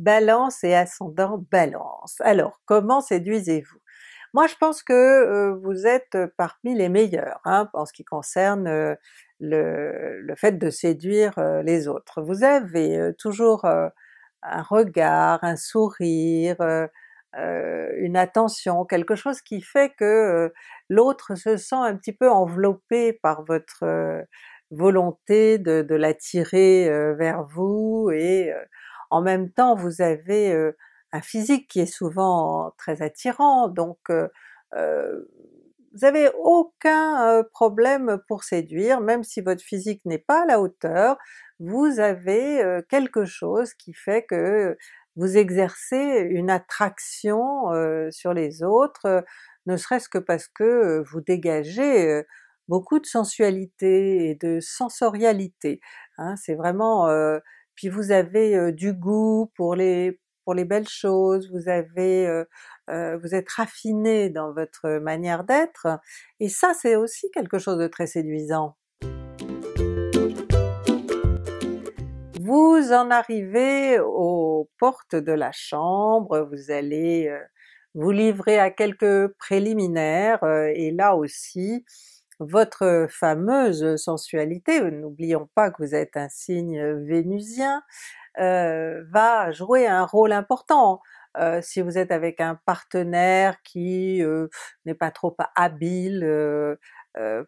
Balance et ascendant Balance. Alors comment séduisez-vous? Moi je pense que euh, vous êtes euh, parmi les meilleurs hein, en ce qui concerne euh, le, le, fait de séduire les autres. Vous avez toujours un regard, un sourire, une attention, quelque chose qui fait que l'autre se sent un petit peu enveloppé par votre volonté de, de l'attirer vers vous et en même temps, vous avez un physique qui est souvent très attirant, donc vous avez aucun problème pour séduire, même si votre physique n'est pas à la hauteur, vous avez quelque chose qui fait que vous exercez une attraction sur les autres, ne serait-ce que parce que vous dégagez beaucoup de sensualité et de sensorialité. Hein. c'est vraiment puis vous avez du goût pour les pour les belles choses, vous avez vous êtes raffiné dans votre manière d'être, et ça c'est aussi quelque chose de très séduisant. Vous en arrivez aux portes de la chambre, vous allez vous livrer à quelques préliminaires, et là aussi votre fameuse sensualité, euh, n'oublions pas que vous êtes un signe vénusien, va jouer un rôle important. si vous êtes avec un partenaire qui n'est pas trop habile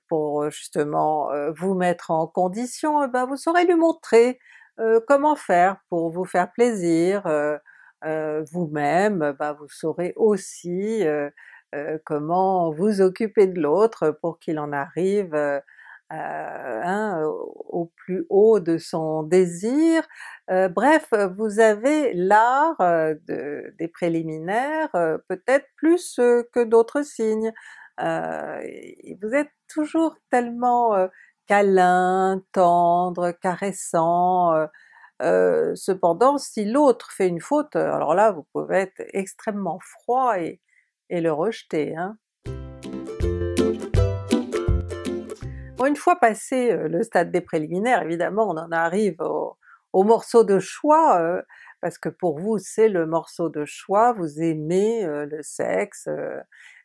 pour justement vous mettre en condition, eh ben, vous saurez lui montrer comment faire pour vous faire plaisir, vous-même, bah, vous saurez aussi euh, comment vous occuper de l'autre pour qu'il en arrive euh, euh, hein, au plus haut de son désir. bref, vous avez l'art de, des préliminaires peut-être plus que d'autres signes. vous êtes toujours tellement câlin, tendre, caressant, cependant si l'autre fait une faute, alors là vous pouvez être extrêmement froid et, et le rejeter. Hein. une fois passé euh, le stade des préliminaires, évidemment on en arrive au, morceau de choix, euh, parce que pour vous c'est le morceau de choix, vous aimez euh, le sexe,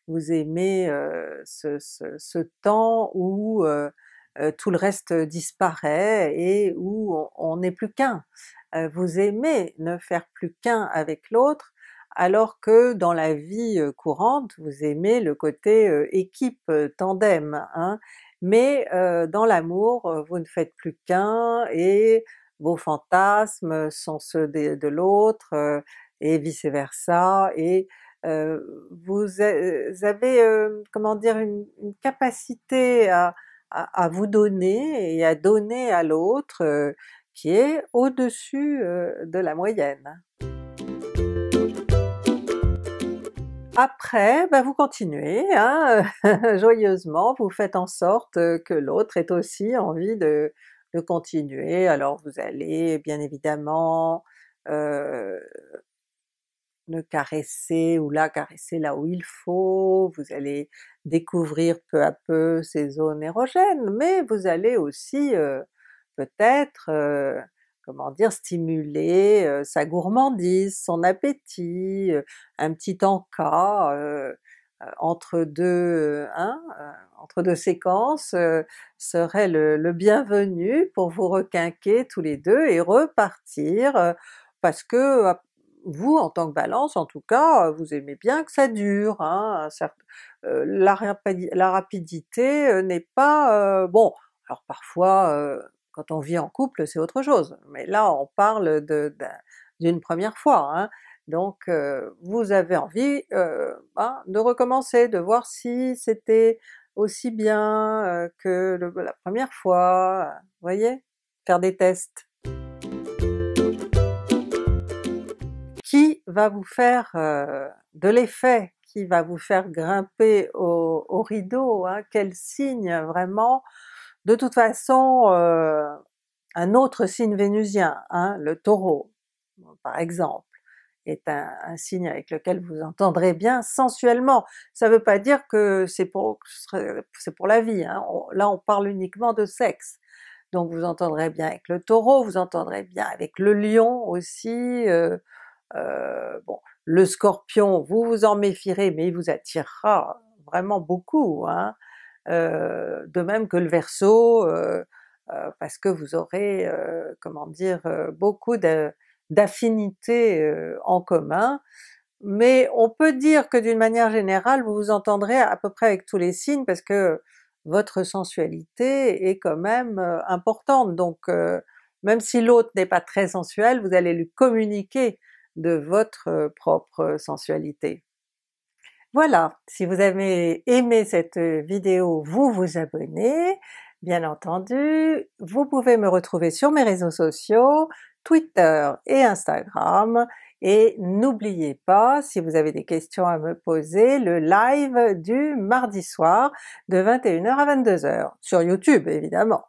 vous aimez ce, temps où tout le reste disparaît et où on n'est plus qu'un. vous aimez ne faire plus qu'un avec l'autre, alors que dans la vie courante, vous aimez le côté équipe, tandem, hein? mais dans l'amour, vous ne faites plus qu'un et vos fantasmes sont ceux de, l'autre et vice versa, et vous avez, comment dire, une, capacité à, vous donner et à donner à l'autre qui est au-dessus de la moyenne. Après, bah, vous continuez, hein, joyeusement, vous faites en sorte que l'autre ait aussi envie de, de, continuer. Alors vous allez bien évidemment euh, le caresser ou la caresser là où il faut, vous allez découvrir peu à peu ces zones érogènes, mais vous allez aussi euh, peut-être euh, comment dire, stimuler euh, sa gourmandise, son appétit, euh, un petit encas euh, entre deux, hein, entre deux séquences serait le, bienvenu pour vous requinquer tous les deux et repartir parce que ah, vous, en tant que balance, en tout cas, vous aimez bien que ça dure, hein, la, rapidité n'est pas... bon, alors parfois quand on vit en couple, c'est autre chose, mais là on parle d'une première fois. Hein. Donc euh, vous avez envie euh, ben, de recommencer, de voir si c'était aussi bien euh, que la première fois, vous voyez? Faire des tests. Qui va vous faire de l'effet? Qui va vous faire grimper au, rideau? Hein? Quel signe vraiment de toute façon, euh, un autre signe vénusien, hein, le taureau par exemple, est un, signe avec lequel vous entendrez bien sensuellement. Ça ne veut pas dire que c'est pour, la vie, hein. là on parle uniquement de sexe. Donc vous entendrez bien avec le taureau, vous entendrez bien avec le lion aussi, euh, euh, bon, le scorpion, vous vous en méfierez mais il vous attirera vraiment beaucoup, hein. Euh, de même que le Verseau, euh, parce que vous aurez, euh, comment dire, beaucoup d'affinités en commun, mais on peut dire que d'une manière générale vous vous entendrez à peu près avec tous les signes parce que votre sensualité est quand même importante, donc même si l'autre n'est pas très sensuel, vous allez lui communiquer de votre propre sensualité. Voilà, si vous avez aimé cette euh, vidéo, vous vous abonnez, bien entendu. Vous pouvez me retrouver sur mes réseaux sociaux, Twitter et Instagram, et n'oubliez pas, si vous avez des questions à me poser, le live du mardi soir de 21h à 22h, sur YouTube évidemment.